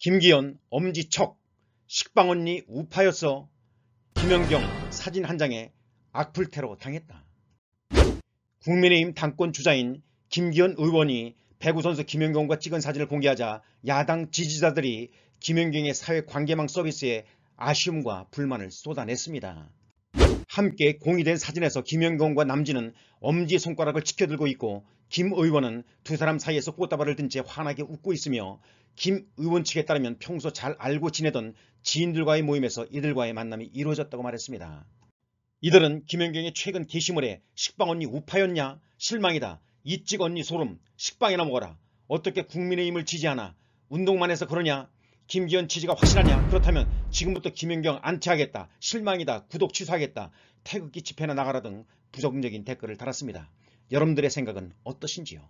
김기현 엄지척 식빵언니 우파였어 김연경 사진 한 장에 악플 테러 당했다. 국민의힘 당권 주자인 김기현 의원이 배구 선수 김연경과 찍은 사진을 공개하자 야당 지지자들이 김연경의 사회 관계망 서비스에 아쉬움과 불만을 쏟아냈습니다. 함께 공유된 사진에서 김연경과 남진은 엄지손가락을 치켜들고 있고 김 의원은 두 사람 사이에서 꽃다발을 든 채 환하게 웃고 있으며 김 의원 측에 따르면 평소 잘 알고 지내던 지인들과의 모임에서 이들과의 만남이 이루어졌다고 말했습니다. 이들은 김연경의 최근 게시물에 식빵 언니 우파였냐? 실망이다. 이찍 언니 소름. 식빵이나 먹어라. 어떻게 국민의힘을 지지하나? 운동만 해서 그러냐? 김기현 지지가 확실하냐? 그렇다면 지금부터 김연경 안치하겠다. 실망이다. 구독 취소하겠다. 태극기 집회나 나가라 등 부정적인 댓글을 달았습니다. 여러분들의 생각은 어떠신지요?